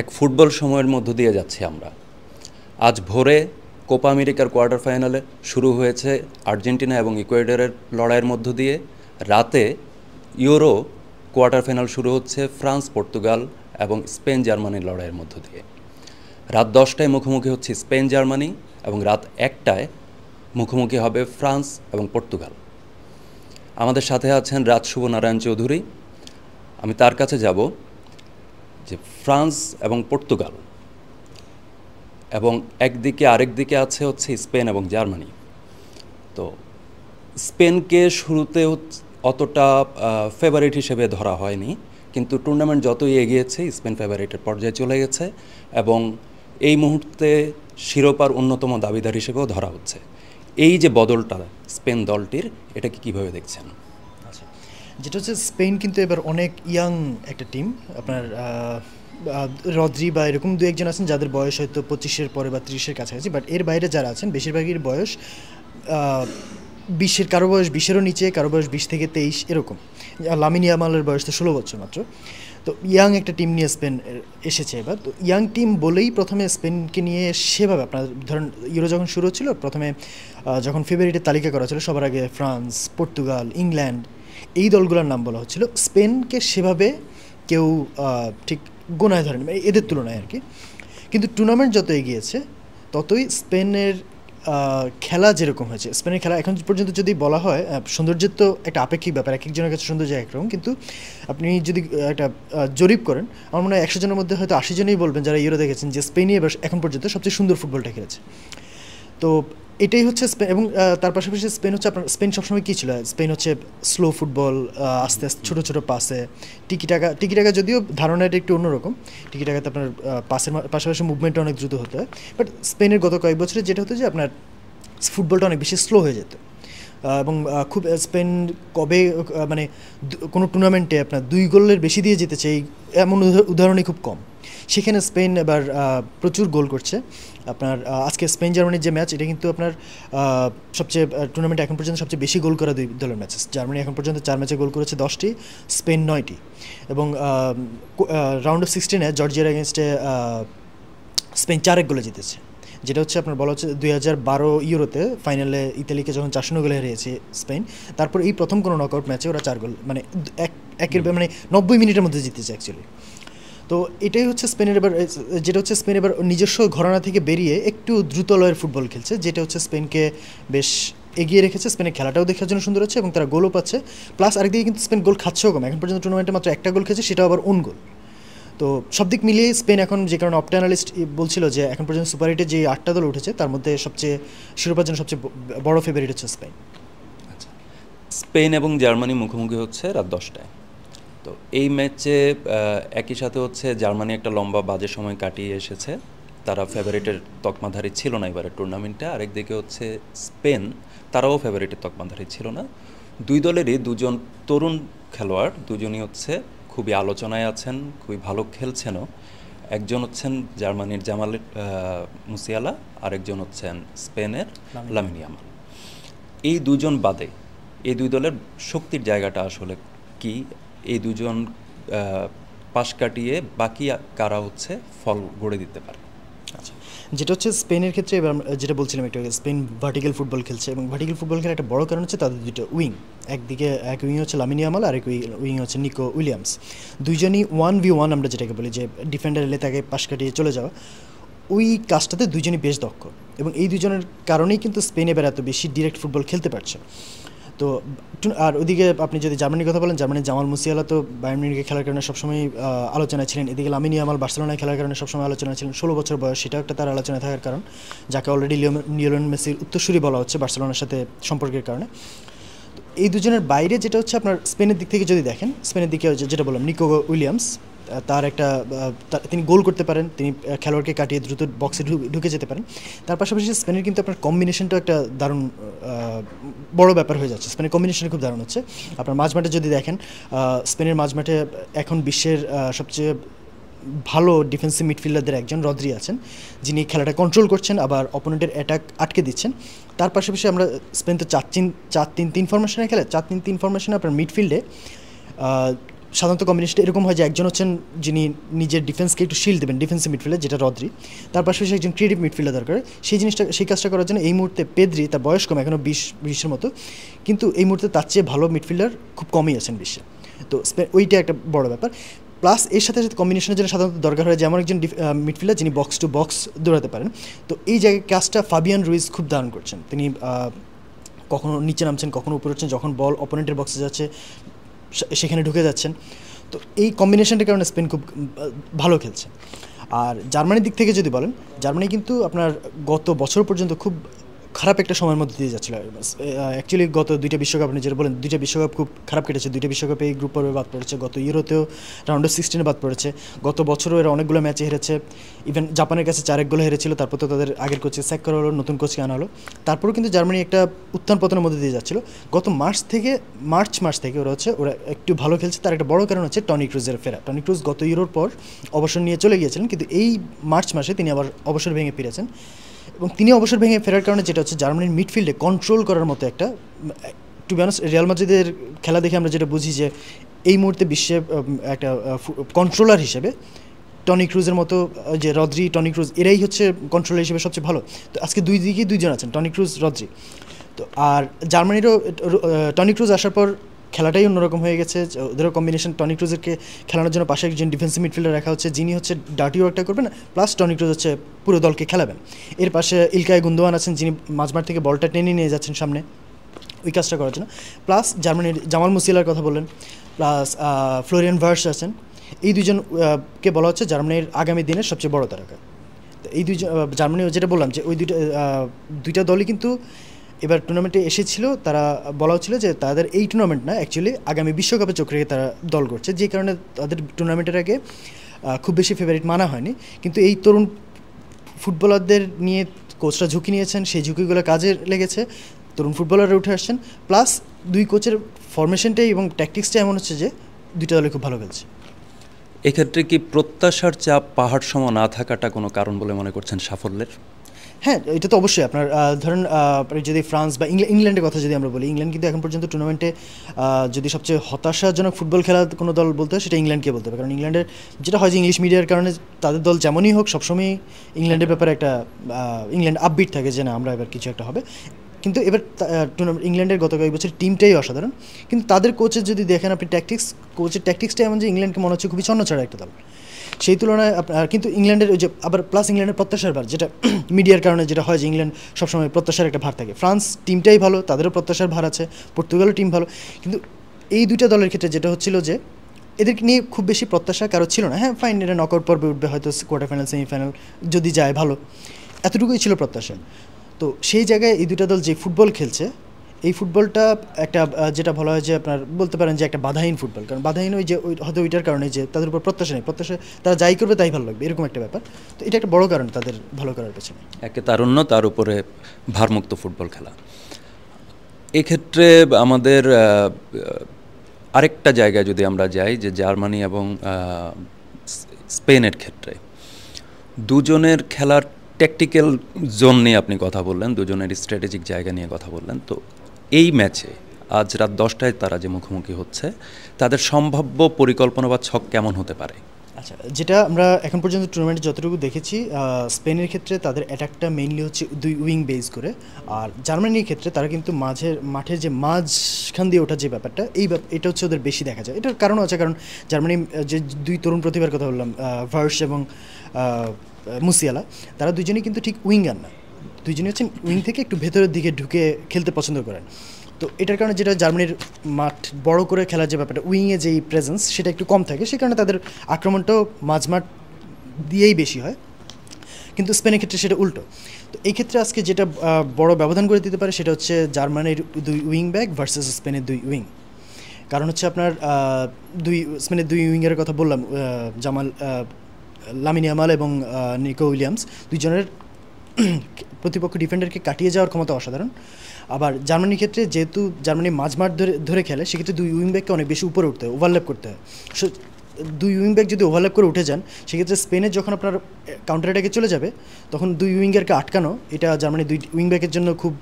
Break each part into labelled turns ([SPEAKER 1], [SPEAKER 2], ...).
[SPEAKER 1] এক ফুটবল সময়ের মধ্য দিয়ে যাচ্ছি আমরা আজ ভোরে কোপা আমেরিকার কোয়ার্টার ফাইনালে শুরু হয়েছে আর্জেন্টিনা এবং ইকুয়েডরের লড়াইয়ের মধ্য দিয়ে রাতে ইউরো কোয়ার্টার ফাইনাল শুরু হচ্ছে ফ্রান্স পর্তুগাল এবং স্পেন জার্মানির লড়াইয়ের মধ্য দিয়ে রাত দশটায় মুখোমুখি হচ্ছে স্পেন জার্মানি এবং রাত একটায় মুখোমুখি হবে ফ্রান্স এবং পর্তুগাল আমাদের সাথে আছেন রাজশুভ শুভ নারায়ণ চৌধুরী আমি তার কাছে যাব যে ফ্রান্স এবং পর্তুগাল এবং একদিকে আরেকদিকে আছে হচ্ছে স্পেন এবং জার্মানি তো স্পেনকে শুরুতে অতটা ফেভারিট হিসেবে ধরা হয়নি কিন্তু টুর্নামেন্ট যতই এগিয়েছে স্পেন ফেভারিটের পর্যায়ে চলে গেছে এবং এই মুহূর্তে শিরোপার অন্যতম দাবিদার হিসেবেও ধরা হচ্ছে এই যে বদলটা স্পেন দলটির এটাকে কীভাবে দেখছেন
[SPEAKER 2] যেটা হচ্ছে স্পেন কিন্তু এবার অনেক ইয়াং একটা টিম আপনার রদ্রি বা এরকম দু একজন আছেন যাদের বয়স হয়তো পঁচিশের পরে বা ত্রিশের কাছাকাছি বাট এর বাইরে যারা আছেন বেশিরভাগের বয়স বিশের কারো বয়স বিশেরও নিচে কারো বয়স বিশ থেকে তেইশ এরকম লামিনী আমালের বয়স তো ষোলো বছর মাত্র তো ইয়াং একটা টিম নিয়ে স্পেন এসেছে এবার তো ইয়াং টিম বলেই প্রথমে স্পেনকে নিয়ে সেভাবে আপনার ধরেন ইউরো যখন শুরু হচ্ছিল প্রথমে যখন ফেব্রুয়ারিতে তালিকা করা ছিল সবার আগে ফ্রান্স পর্তুগাল ইংল্যান্ড এই দলগুলোর নাম বলা হচ্ছিল স্পেনকে সেভাবে কেউ ঠিক গোনায় ধরেনি মানে এদের তুলনায় আর কি কিন্তু টুর্নামেন্ট যত এগিয়েছে ততই স্পেনের খেলা যেরকম হয়েছে স্পেনের খেলা এখন পর্যন্ত যদি বলা হয় সৌন্দর্যের তো একটা আপেক্ষিক ব্যাপার এক একজনের কাছে সৌন্দর্য একরকম কিন্তু আপনি যদি একটা জরিপ করেন আমার মনে হয় একশো জনের মধ্যে হয়তো আশি জনই বলবেন যারা ইউরো দেখেছেন যে স্পেনই এবার এখন পর্যন্ত সবচেয়ে সুন্দর ফুটবলটা খেলেছে তো এটাই হচ্ছে এবং তার পাশাপাশি স্পেন হচ্ছে আপনার স্পেন সবসময় কী ছিল স্পেন হচ্ছে স্লো ফুটবল আস্তে আস্তে ছোটো ছোটো পাসে টিকি টাকা টিকি টাকা যদিও ধারণাটা একটু অন্যরকম টিকি টাকাতে আপনার পাসের পাশাপাশি মুভমেন্টটা অনেক দ্রুত হতো বাট স্পেনের গত কয়েক বছরে যেটা হতো যে আপনার ফুটবলটা অনেক বেশি স্লো হয়ে যেত এবং খুব স্পেন কবে মানে কোনো টুর্নামেন্টে আপনার দুই গোলের বেশি দিয়ে জিতেছে এই এমন উদাহরণই খুব কম সেখানে স্পেন এবার প্রচুর গোল করছে আপনার আজকে স্পেন জার্মানির যে ম্যাচ এটা কিন্তু আপনার সবচেয়ে টুর্নামেন্টে এখন পর্যন্ত সবচেয়ে বেশি গোল করা দুই দলের ম্যাচ জার্মানি এখন পর্যন্ত চার ম্যাচে গোল করেছে দশটি স্পেন নয়টি এবং রাউন্ড অফ সিক্সটিনে জর্জিয়ার এগেনস্টে স্পেন চার এক গোলে জিতেছে যেটা হচ্ছে আপনার বলা হচ্ছে দুই হাজার বারো ইউরোতে ফাইনালে ইতালিকে যখন চারশো গোলে হারিয়েছে স্পেন তারপর এই প্রথম কোনো নকআউট ম্যাচে ওরা চার গোল মানে এক একের মানে নব্বই মিনিটের মধ্যে জিতেছে অ্যাকচুয়ালি তো এটাই হচ্ছে স্পেনের এবার যেটা হচ্ছে স্পেন এবার নিজস্ব ঘরানা থেকে বেরিয়ে একটু দ্রুত লয়ের ফুটবল খেলছে যেটা হচ্ছে স্পেনকে বেশ এগিয়ে রেখেছে স্পেনের খেলাটাও দেখার জন্য সুন্দর হচ্ছে এবং তারা গোলও পাচ্ছে প্লাস আরেকদিকে কিন্তু স্পেন গোল খাচ্ছেও কম এখন পর্যন্ত টুর্নামেন্টে মাত্র একটা গোল খেয়েছে সেটাও আবার অন গোল তো সব দিক মিলিয়ে স্পেন এখন যে কারণে অপটানালিস্ট বলছিল যে এখন পর্যন্ত সুপার এইটে যে আটটা দল উঠেছে তার মধ্যে সবচেয়ে শিরোপার জন্য সবচেয়ে বড় ফেভারিট হচ্ছে স্পেন
[SPEAKER 1] আচ্ছা। স্পেন এবং জার্মানি মুখোমুখি হচ্ছে রাত দশটায় তো এই ম্যাচে একই সাথে হচ্ছে জার্মানি একটা লম্বা বাজে সময় কাটিয়ে এসেছে তারা ফেভারিটের তকমাধারী ছিল না এবারের টুর্নামেন্টে আরেকদিকে হচ্ছে স্পেন তারাও ফেভারিটের তকমাধারী ছিল না দুই দলেরই দুজন তরুণ খেলোয়াড় দুজনই হচ্ছে খুবই আলোচনায় আছেন খুবই ভালো খেলছেনও একজন হচ্ছেন জার্মানির জামাল মুসিয়ালা আরেকজন হচ্ছেন স্পেনের লামিনিয়ামাল এই দুজন বাদে এই দুই দলের শক্তির জায়গাটা আসলে কি এই দুজন পাশ কাটিয়ে বাকি কারা হচ্ছে ফল গড়ে দিতে পারে
[SPEAKER 2] আচ্ছা যেটা হচ্ছে স্পেনের ক্ষেত্রে এবার যেটা বলছিলাম একটু স্পেন ভার্টিক্যাল ফুটবল খেলছে এবং ভার্টিক্যাল ফুটবল খেলার একটা বড় কারণ হচ্ছে তাদের দুটো উইং একদিকে এক উইং হচ্ছে লামিনি আমাল আর এক উইং হচ্ছে নিকো উইলিয়ামস দুইজনই ওয়ান ভি ওয়ান আমরা যেটাকে বলি যে ডিফেন্ডার এলে তাকে পাশ কাটিয়ে চলে যাওয়া ওই কাজটাতে দুজনই বেশ দক্ষ এবং এই দুজনের কারণেই কিন্তু স্পেন এবার এত বেশি ডিরেক্ট ফুটবল খেলতে পারছে তো আর ওদিকে আপনি যদি জার্মানির কথা বলেন জার্মানির জামাল মুসিয়ালা তো বায়ার্ন খেলার কারণে সবসময় আলোচনায় ছিলেন এদিকে লামিনী আমার বার্সেলোনায় খেলার কারণে সবসময় আলোচনা ছিলেন ষোলো বছর বয়স সেটাও একটা তার আলোচনা থাকার কারণ যাকে অলরেডি লিওলেন মেসির উত্তরসূরি বলা হচ্ছে বার্সেলোনার সাথে সম্পর্কের কারণে এই দুজনের বাইরে যেটা হচ্ছে আপনার স্পেনের দিক থেকে যদি দেখেন স্পেনের দিকে যেটা বললাম নিকো উইলিয়ামস তার একটা তিনি গোল করতে পারেন তিনি খেলোয়াড়কে কাটিয়ে দ্রুত বক্সে ঢুকে যেতে পারেন তার পাশাপাশি স্পেনের কিন্তু আপনার কম্বিনেশনটা একটা দারুণ বড় ব্যাপার হয়ে যাচ্ছে স্পেনের কম্বিনেশন খুব দারুণ হচ্ছে আপনার মাঝমাঠে যদি দেখেন স্পেনের মাঝমাঠে এখন বিশ্বের সবচেয়ে ভালো ডিফেন্সিভ মিডফিল্ডারদের একজন রদ্রি আছেন যিনি খেলাটা কন্ট্রোল করছেন আবার অপোনেন্টের অ্যাটাক আটকে দিচ্ছেন তার পাশাপাশি আমরা স্পেন তো চার তিন চার তিন তিন ফরমেশনে খেলে চার তিন তিন ফরমেশনে আপনার মিডফিল্ডে সাধারণত কম্বিনেশন এরকম হয় যে একজন হচ্ছেন যিনি নিজের ডিফেন্সকে একটু শিল দেবেন ডিফেন্সিভ মিডফিল্ডার যেটা রদ্রি তার পাশাপাশি একজন ক্রিয়েটিভ মিডফিল্ডার দরকার সেই জিনিসটা সেই কাজটা করার জন্য এই মুহূর্তে পেদ্রি তার বয়স কম এখনও বিশ বিশের মতো কিন্তু এই মুহূর্তে তার চেয়ে ভালো মিডফিল্ডার খুব কমই আছেন বিশ্বে তো ওইটা একটা বড় ব্যাপার প্লাস এর সাথে সাথে কম্বিনেশনের জন্য সাধারণত দরকার হয় যেমন একজন মিডফিল্ডার যিনি বক্স টু বক্স দৌড়াতে পারেন তো এই জায়গায় কাজটা ফাবিয়ান রুইজ খুব দারুণ করছেন তিনি কখনো নিচে নামছেন কখনো উপরে হচ্ছেন যখন বল অপোনেন্টের বক্সে যাচ্ছে সেখানে ঢুকে যাচ্ছেন তো এই কম্বিনেশনটার কারণে স্পেন খুব ভালো খেলছে আর জার্মানির দিক থেকে যদি বলেন জার্মানি কিন্তু আপনার গত বছর পর্যন্ত খুব খারাপ একটা সময়ের মধ্যে দিয়ে যাচ্ছিল অ্যাকচুয়ালি গত দুইটা বিশ্বকাপ আপনি যেটা বলেন দুইটা বিশ্বকাপ খুব খারাপ কেটেছে দুইটা বিশ্বকাপে এই গ্রুপ পর্বে বাদ পড়েছে গত ইউরোতেও রাউন্ড সিক্সটিনে বাদ পড়েছে গত বছরও এরা অনেকগুলো ম্যাচে হেরেছে ইভেন জাপানের কাছে চার এক গোলে হেরেছিল তারপর তো তাদের আগের কোচে স্যাক করা হলো নতুন কোচকে আনা হলো তারপরও কিন্তু জার্মানি একটা উত্থান পতনের মধ্যে দিয়ে যাচ্ছিল গত মার্চ থেকে মার্চ মাস থেকে ওরা হচ্ছে ওরা একটু ভালো খেলছে তার একটা বড় কারণ হচ্ছে টনি ক্রুজের ফেরা টনি ক্রুজ গত ইউরোর পর অবসর নিয়ে চলে গিয়েছিলেন কিন্তু এই মার্চ মাসে তিনি আবার অবসর ভেঙে ফিরেছেন এবং তিনি অবসর ভেঙে ফেরার কারণে যেটা হচ্ছে জার্মানির মিডফিল্ডে কন্ট্রোল করার মতো একটা টু ব্যানস রিয়াল মাদ্রিদের খেলা দেখে আমরা যেটা বুঝি যে এই মুহূর্তে বিশ্বে একটা কন্ট্রোলার হিসেবে টনি ক্রুজের মতো যে রদ্রি টনি ক্রুজ এরাই হচ্ছে কন্ট্রোলার হিসেবে সবচেয়ে ভালো তো আজকে দুই দিকেই দুইজন আছেন টনি ক্রুজ রদ্রি তো আর জার্মানিরও টনি ক্রুজ আসার পর খেলাটাই অন্যরকম হয়ে গেছে ওদেরও কম্বিনেশন টনিক রোজেরকে খেলানোর জন্য পাশে একজন ডিফেন্সিভ মিডফিল্ডার রাখা হচ্ছে যিনি হচ্ছে ডার্টি ওয়ার্কটা করবেন প্লাস টনিক রোজ হচ্ছে পুরো দলকে খেলাবেন এর পাশে ইলকায় গুন্দোয়ান আছেন যিনি মাঝমাঠ থেকে বলটা টেনে নিয়ে যাচ্ছেন সামনে ওই কাজটা করার জন্য প্লাস জার্মানির জামাল মুসিলার কথা বললেন প্লাস ফ্লোরিয়ান ভার্স আছেন এই দুজনকে বলা হচ্ছে জার্মানির আগামী দিনের সবচেয়ে বড় তারকা এই দুই জার্মানি যেটা বললাম যে ওই দুইটা দুইটা দলই কিন্তু এবার টুর্নামেন্টে এসেছিল তারা বলা হচ্ছিল যে তাদের এই টুর্নামেন্ট না অ্যাকচুয়ালি আগামী বিশ্বকাপে চোখ রেখে তারা দল করছে যে কারণে তাদের টুর্নামেন্টের আগে খুব বেশি ফেভারিট মানা হয়নি কিন্তু এই তরুণ ফুটবলারদের নিয়ে কোচরা ঝুঁকি নিয়েছেন সেই ঝুঁকিগুলো কাজে লেগেছে তরুণ ফুটবলাররা উঠে আসছেন প্লাস দুই কোচের ফরমেশনটাই এবং ট্যাকটিক্সটাই এমন হচ্ছে যে দুইটা দলে খুব ভালো খেলছে
[SPEAKER 1] এক্ষেত্রে কি প্রত্যাশার চাপ পাহাড় সম না থাকাটা কোনো কারণ বলে মনে করছেন সাফল্যের
[SPEAKER 2] হ্যাঁ এটা তো অবশ্যই আপনার ধরেন যদি ফ্রান্স বা ইংল্যান্ডের কথা যদি আমরা বলি ইংল্যান্ড কিন্তু এখন পর্যন্ত টুর্নামেন্টে যদি সবচেয়ে হতাশাজনক ফুটবল খেলা কোনো দল বলতে হয় সেটা ইংল্যান্ডকে বলতে হবে কারণ ইংল্যান্ডের যেটা হয় যে ইংলিশ মিডিয়ার কারণে তাদের দল যেমনই হোক সবসময়ই ইংল্যান্ডের ব্যাপারে একটা ইংল্যান্ড আপবিট থাকে যে না আমরা এবার কিছু একটা হবে কিন্তু এবার টুর্নামেন্ট ইংল্যান্ডের গত কয়েক বছর টিমটাই অসাধারণ কিন্তু তাদের কোচের যদি দেখেন আপনি ট্যাকটিক্স কোচের ট্যাকটিক্সটাই এমন যে ইংল্যান্ডকে মনে হচ্ছে খুবই ছন্নছাড়া একটা দল সেই তুলনায় আপনার কিন্তু ইংল্যান্ডের ওই যে আবার প্লাস ইংল্যান্ডের প্রত্যাশার ভার যেটা মিডিয়ার কারণে যেটা হয় যে ইংল্যান্ড সবসময় প্রত্যাশার একটা ভার থাকে ফ্রান্স টিমটাই ভালো তাদেরও প্রত্যাশার ভার আছে পর্তুগালও টিম ভালো কিন্তু এই দুইটা দলের ক্ষেত্রে যেটা হচ্ছিল যে এদেরকে নিয়ে খুব বেশি প্রত্যাশা কারো ছিল না হ্যাঁ ফাইন এটা নকআউট পর্বে উঠবে হয়তো কোয়ার্টার ফাইনাল সেমিফাইনাল যদি যায় ভালো এতটুকুই ছিল প্রত্যাশা তো সেই জায়গায় এই দুটা দল যে ফুটবল খেলছে এই ফুটবলটা একটা যেটা বলা হয় যে আপনার বলতে পারেন যে একটা বাধাহীন ফুটবল কারণ বাধাহীন ওই যে হয়তো ওইটার কারণে যে তাদের উপর প্রত্যাশা নেই প্রত্যাশা তারা যাই করবে তাই ভালো লাগবে এরকম একটা ব্যাপার তো এটা একটা বড় কারণ তাদের ভালো করার পেছনে
[SPEAKER 1] একে তারুণ্য তার উপরে ভারমুক্ত ফুটবল খেলা এক্ষেত্রে আমাদের আরেকটা জায়গায় যদি আমরা যাই যে জার্মানি এবং স্পেনের ক্ষেত্রে দুজনের খেলার ট্যাকটিক্যাল জোন নিয়ে আপনি কথা বললেন দুজনের স্ট্র্যাটেজিক জায়গা নিয়ে কথা বললেন তো এই ম্যাচে আজ রাত দশটায় তারা যে মুখোমুখি হচ্ছে তাদের সম্ভাব্য পরিকল্পনা বা ছক কেমন হতে পারে
[SPEAKER 2] আচ্ছা যেটা আমরা এখন পর্যন্ত টুর্নামেন্টে যতটুকু দেখেছি স্পেনের ক্ষেত্রে তাদের অ্যাটাকটা মেইনলি হচ্ছে দুই উইং বেস করে আর জার্মানির ক্ষেত্রে তারা কিন্তু মাঝের মাঠের যে মাঝখান দিয়ে ওঠার যে ব্যাপারটা এই এটা হচ্ছে ওদের বেশি দেখা যায় এটার কারণ আছে কারণ জার্মানি যে দুই তরুণ প্রতিভার কথা বললাম ভার্স এবং মুসিয়ালা তারা দুজনেই কিন্তু ঠিক উইঙ্গার না দুইজনই হচ্ছেন উইং থেকে একটু ভেতরের দিকে ঢুকে খেলতে পছন্দ করেন তো এটার কারণে যেটা জার্মানির মাঠ বড় করে খেলার যে ব্যাপারটা উইংয়ে যেই প্রেজেন্স সেটা একটু কম থাকে সে কারণে তাদের আক্রমণটাও মাঝমাঠ দিয়েই বেশি হয় কিন্তু স্পেনের ক্ষেত্রে সেটা উল্টো তো এই ক্ষেত্রে আজকে যেটা বড় ব্যবধান করে দিতে পারে সেটা হচ্ছে জার্মানির দুই উইং ব্যাক ভার্সেস স্পেনের দুই উইং কারণ হচ্ছে আপনার দুই স্পেনের দুই উইংয়ের কথা বললাম জামাল লামিনিয়ামাল এবং নিকো উইলিয়ামস দুইজনের প্রতিপক্ষ ডিফেন্ডারকে কাটিয়ে যাওয়ার ক্ষমতা অসাধারণ আবার জার্মানির ক্ষেত্রে যেহেতু জার্মানি মাঝমাঠ ধরে ধরে খেলে সেক্ষেত্রে দুই উইংব্যাককে অনেক বেশি উপরে উঠতে হয় ওভারল্যাপ করতে হয় দুই উইংব্যাক যদি ওভারল্যাপ করে উঠে যান সেক্ষেত্রে স্পেনের যখন আপনার কাউন্টার অ্যাটাকে চলে যাবে তখন দুই উইঙ্গারকে আটকানো এটা জার্মানি দুই উইংব্যাকের জন্য খুব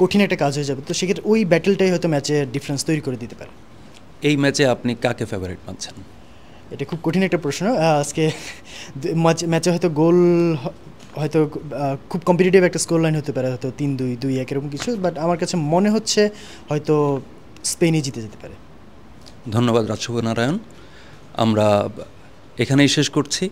[SPEAKER 2] কঠিন একটা কাজ হয়ে যাবে তো সেক্ষেত্রে ওই ব্যাটেলটাই হয়তো ম্যাচে ডিফারেন্স তৈরি করে দিতে পারে
[SPEAKER 1] এই ম্যাচে আপনি কাকে ফেভারিট মানছেন
[SPEAKER 2] এটা খুব কঠিন একটা প্রশ্ন আজকে ম্যাচে হয়তো গোল হয়তো খুব কম্পিটিটিভ একটা স্কোর লাইন হতে পারে হয়তো তিন দুই দুই এক এরকম কিছু বাট আমার কাছে মনে হচ্ছে হয়তো স্পেনই জিতে যেতে পারে
[SPEAKER 1] ধন্যবাদ রাজশুভ নারায়ণ আমরা এখানেই শেষ করছি